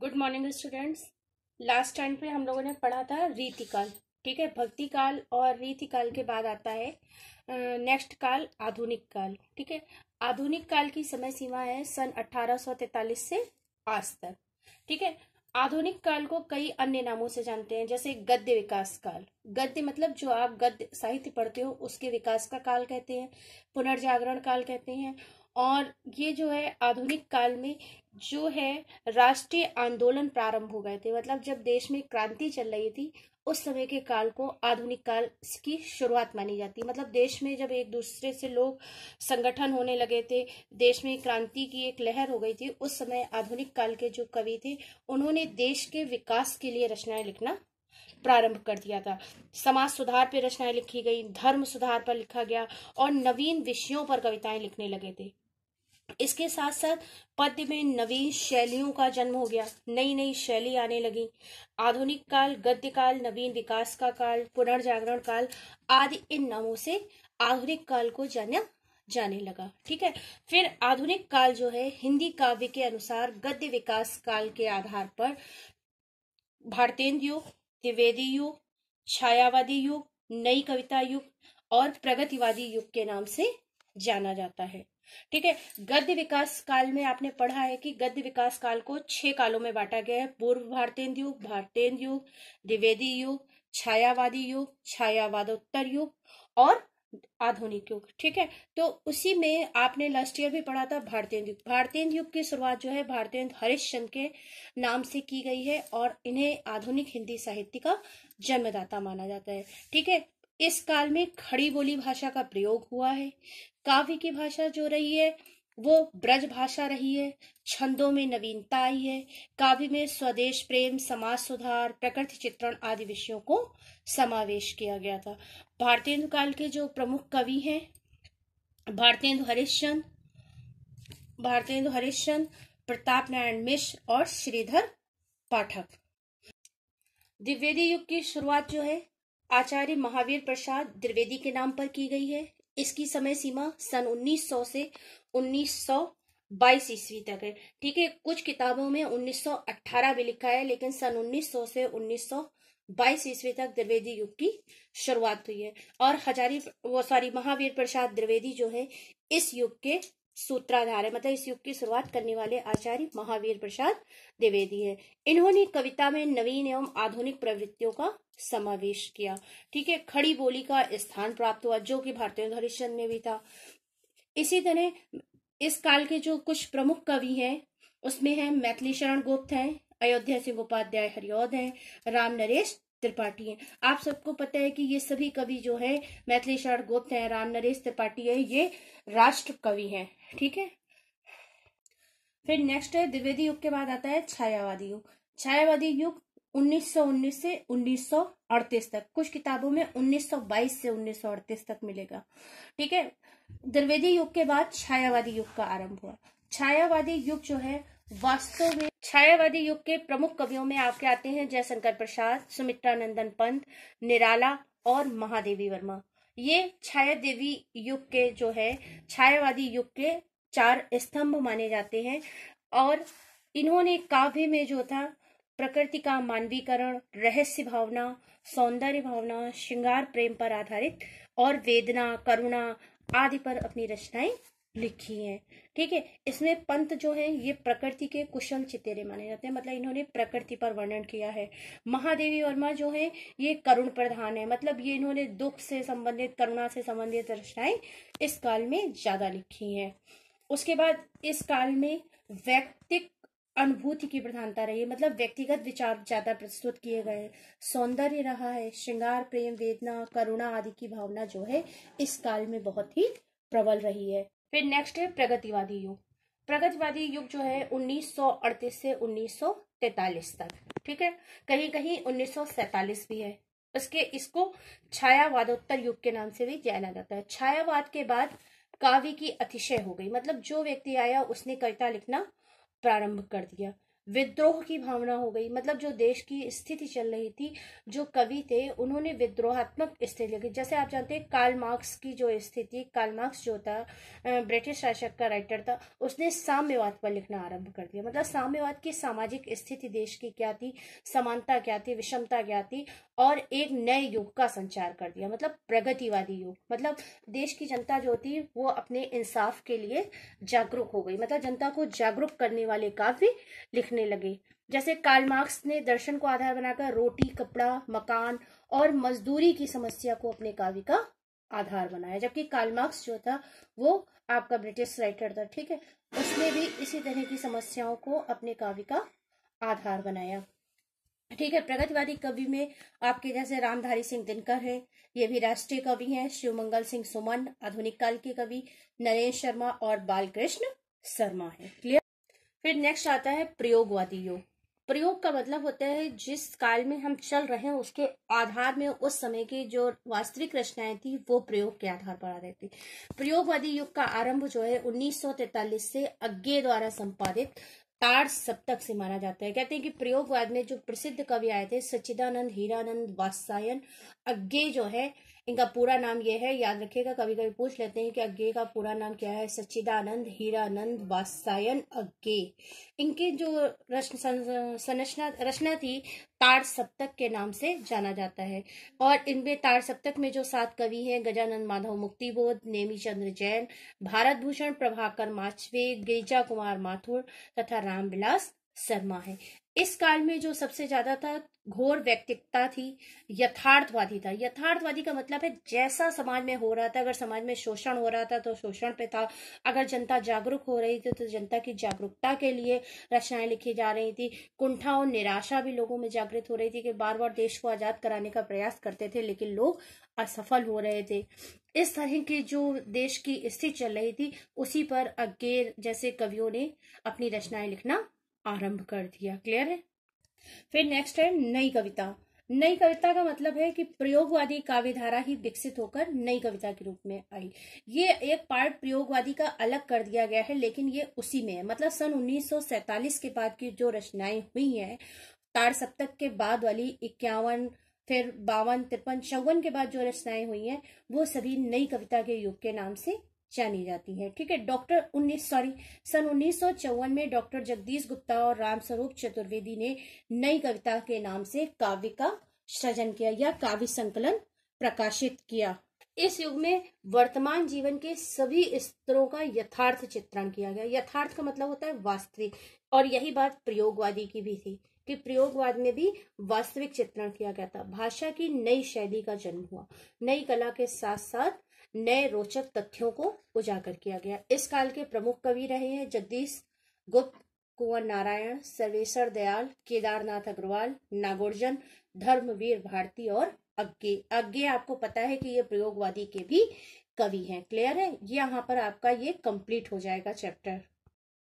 good morning students last time पे हम लोगों ने पढ़ा था रीतिकाल ठीक है भक्ति काल और रीति काल के बाद आता है नेक्स्ट काल आधुनिक काल ठीक है आधुनिक काल की समय सीमा है सन 1843 से आज तक ठीक है आधुनिक काल को कई अन्य नामों से जानते हैं जैसे गद्य विकास काल गद्य मतलब जो आप गद्य साहित्य पढ़ते हो उसके विकास का काल कहते हैं पुनर्जागरण काल कहते हैं और ये जो है आधुनिक काल में जो है राष्ट्रीय आंदोलन प्रारंभ हो गए थे मतलब जब देश में क्रांति चल रही थी उस समय के काल को आधुनिक काल की शुरुआत मानी जाती है मतलब देश में जब एक दूसरे से लोग संगठन होने लगे थे देश में क्रांति की एक लहर हो गई थी उस समय आधुनिक काल के जो कवि थे उन्होंने देश के विकास के लिए रचनाएं लिखना प्रारंभ कर दिया था समाज सुधार पर रचनाएं लिखी गई धर्म सुधार पर लिखा गया और नवीन विषयों पर कविताएं लिखने लगे थे इसके साथ साथ पद्य में नवीन शैलियों का जन्म हो गया नई नई शैली आने लगी आधुनिक काल गद्य काल नवीन विकास का काल पुनर्जागरण काल आदि इन नामों से आधुनिक काल को जाना जाने लगा ठीक है फिर आधुनिक काल जो है हिंदी काव्य के अनुसार गद्य विकास काल के आधार पर भारतेंद्र युग त्रिवेदी युग छायावादी युग नई कविता युग और प्रगतिवादी युग के नाम से जाना जाता है ठीक है गद्य विकास काल में आपने पढ़ा है कि गद्य विकास काल को छह कालों में बांटा गया है पूर्व भारतेंद्र युग भारतेंद्र युग द्विवेदी युग छायावादी युग छायावादोत्तर युग और आधुनिक युग ठीक है तो उसी में आपने लास्ट ईयर भी पढ़ा था भारतेंद्र युग भारतेंद्र युग की शुरुआत जो है भारतेंद्र हरिश्चंद के नाम से की गई है और इन्हें आधुनिक हिंदी साहित्य का जन्मदाता माना जाता है ठीक है इस काल में खड़ी बोली भाषा का प्रयोग हुआ है काव्य की भाषा जो रही है वो ब्रज भाषा रही है छंदों में नवीनता आई है काव्य में स्वदेश प्रेम समाज सुधार प्रकृति चित्रण आदि विषयों को समावेश किया गया था भारतेंदु काल के जो प्रमुख कवि हैं भारतेंदु हरिश्चंद भारतेंदु हरिश्चंद प्रताप नारायण मिश्र और श्रीधर पाठक द्विवेदी युग की शुरुआत जो है आचार्य महावीर प्रसाद द्विवेदी के नाम पर की गई है इसकी समय सीमा सन 1900 से 1922 ईस्वी तक है ठीक है कुछ किताबों में 1918 भी लिखा है लेकिन सन 1900 से 1922 ईस्वी तक द्विवेदी युग की शुरुआत हुई है और हजारी वो सॉरी महावीर प्रसाद द्विवेदी जो है इस युग के सूत्राधार है मतलब इस युग की शुरुआत करने वाले आचार्य महावीर प्रसाद द्विवेदी है इन्होंने कविता में नवीन एवं आधुनिक प्रवृत्तियों का समावेश किया ठीक है खड़ी बोली का स्थान प्राप्त हुआ जो कि भारतीय हरिश्चंद में भी था इसी तरह इस काल के जो कुछ प्रमुख कवि हैं उसमें है मैथिली शरण गुप्त हैं अयोध्या सिंह उपाध्याय हरिओद हैं राम नरेश त्रिपाठी हैं आप सबको पता है कि ये सभी कवि जो है मैथिलीशाण गुप्त हैं राम नरेश त्रिपाठी है ये राष्ट्र कवि हैं ठीक है फिर नेक्स्ट है द्विवेदी युग के बाद आता है छायावादी युग छायावादी युग 1919 से 1938 तक कुछ किताबों में 1922 से 1938 तक मिलेगा ठीक है द्विवेदी युग के बाद छायावादी युग का आरंभ हुआ छायावादी युग जो है वास्तव में छायावादी युग के प्रमुख कवियों में आपके आते हैं जयशंकर प्रसाद सुमित्रा नंदन पंत निराला और महादेवी वर्मा ये छाया देवी युग के जो है छायावादी युग के चार स्तंभ माने जाते हैं और इन्होंने काव्य में जो था प्रकृति का मानवीकरण रहस्य भावना सौंदर्य भावना श्रृंगार प्रेम पर आधारित और वेदना करुणा आदि पर अपनी रचनाएं लिखी है ठीक है इसमें पंत जो है ये प्रकृति के कुशल चितेरे माने जाते हैं मतलब इन्होंने प्रकृति पर वर्णन किया है महादेवी वर्मा जो है ये करुण प्रधान है मतलब ये इन्होंने दुख से संबंधित करुणा से संबंधित रचनाएं इस काल में ज्यादा लिखी हैं उसके बाद इस काल में व्यक्तिक अनुभूति की प्रधानता रही है मतलब व्यक्तिगत विचार ज्यादा प्रस्तुत किए गए सौंदर्य रहा है श्रृंगार प्रेम वेदना करुणा आदि की भावना जो है इस काल में बहुत ही प्रबल रही है फिर नेक्स्ट है प्रगतिवादी युग प्रगतिवादी युग जो है 1938 से 1943 तक ठीक है कहीं कहीं 1947 भी है उसके इसको छायावादोत्तर युग के नाम से भी जाना जाता है छायावाद के बाद काव्य की अतिशय हो गई मतलब जो व्यक्ति आया उसने कविता लिखना प्रारंभ कर दिया विद्रोह की भावना हो गई मतलब जो देश की स्थिति चल रही थी जो कवि थे उन्होंने विद्रोहात्मक स्थिति लिखी जैसे आप जानते हैं कार्ल मार्क्स की जो स्थिति कार्ल मार्क्स जो था ब्रिटिश शासक का राइटर था उसने साम्यवाद पर लिखना आरंभ कर दिया मतलब साम्यवाद की सामाजिक स्थिति देश की क्या थी समानता क्या थी विषमता क्या थी और एक नए युग का संचार कर दिया मतलब प्रगतिवादी युग मतलब देश की जनता जो थी वो अपने इंसाफ के लिए जागरूक हो गई मतलब जनता को जागरूक करने वाले काव्य लिख देखने लगे जैसे कार्ल मार्क्स ने दर्शन को आधार बनाकर रोटी कपड़ा मकान और मजदूरी की समस्या को अपने काव्य का आधार बनाया जबकि कार्ल मार्क्स जो था वो आपका ब्रिटिश राइटर था ठीक है उसने भी इसी तरह की समस्याओं को अपने काव्य का आधार बनाया ठीक है प्रगतिवादी कवि में आपके जैसे रामधारी सिंह दिनकर है ये भी राष्ट्रीय कवि हैं शिवमंगल सिंह सुमन आधुनिक काल के कवि नरेश शर्मा और बालकृष्ण शर्मा है क्लियर फिर नेक्स्ट आता है प्रयोगवादी योग प्रयोग का मतलब होता है जिस काल में हम चल रहे हैं उसके आधार में उस समय की जो वास्तविक रचनाएं थी वो प्रयोग के आधार पर आ रही थी प्रयोगवादी युग का आरंभ जो है 1943 से अज्ञे द्वारा संपादित तार सप्तक से माना जाता है कहते हैं कि प्रयोगवाद में जो प्रसिद्ध कवि आए थे सच्चिदानंद हीरानंद वात्सायन अज्ञे जो है इनका पूरा नाम यह है याद रखिएगा कभी कभी पूछ लेते हैं कि अग्गे का पूरा नाम क्या है सच्चिदानंद हीरानंद वासायन अग्गे इनके जो रचना संरचना रचना थी तार सप्तक के नाम से जाना जाता है और इनमें तार सप्तक में जो सात कवि हैं गजानंद माधव मुक्तिबोध नेमी चंद्र जैन भारत भूषण प्रभाकर माचवे गिरिजा कुमार माथुर तथा रामविलास शर्मा है इस काल में जो सबसे ज्यादा था घोर व्यक्तिकता थी यथार्थवादी था यथार्थवादी का मतलब है जैसा समाज में हो रहा था अगर समाज में शोषण हो रहा था तो शोषण पे था अगर जनता जागरूक हो रही थी तो जनता की जागरूकता के लिए रचनाएं लिखी जा रही थी कुंठा और निराशा भी लोगों में जागृत हो रही थी कि बार बार देश को आजाद कराने का प्रयास करते थे लेकिन लोग असफल हो रहे थे इस तरह की जो देश की स्थिति चल रही थी उसी पर अगेर जैसे कवियों ने अपनी रचनाएं लिखना आरंभ कर दिया क्लियर है फिर नेक्स्ट है नई कविता नई कविता का मतलब है कि प्रयोगवादी काव्यधारा ही विकसित होकर नई कविता के रूप में आई ये एक पार्ट प्रयोगवादी का अलग कर दिया गया है लेकिन ये उसी में है मतलब सन 1947 के बाद की जो रचनाएं हुई हैं तार सप्तक के बाद वाली इक्यावन फिर बावन तिरपन चौवन के बाद जो रचनाएं हुई हैं वो सभी नई कविता के युग के नाम से जानी जाती है ठीक है डॉक्टर उन्नीस सॉरी सन उन्नीस में डॉक्टर जगदीश गुप्ता और रामस्वरूप चतुर्वेदी ने नई कविता के नाम से काव्य का सृजन किया या काव्य संकलन प्रकाशित किया इस युग में वर्तमान जीवन के सभी स्तरों का यथार्थ चित्रण किया गया यथार्थ का मतलब होता है वास्तविक और यही बात प्रयोगवादी की भी थी कि प्रयोगवाद में भी वास्तविक चित्रण किया गया था भाषा की नई शैली का जन्म हुआ नई कला के साथ साथ नए रोचक तथ्यों को उजागर किया गया इस काल के प्रमुख कवि रहे हैं जगदीश गुप्त कुंवर नारायण सर्वेश्वर दयाल केदारनाथ अग्रवाल नागोर्जन धर्मवीर भारती और अज्ञे अज्ञे आपको पता है कि ये प्रयोगवादी के भी कवि हैं क्लियर है ये यहाँ पर आपका ये कंप्लीट हो जाएगा चैप्टर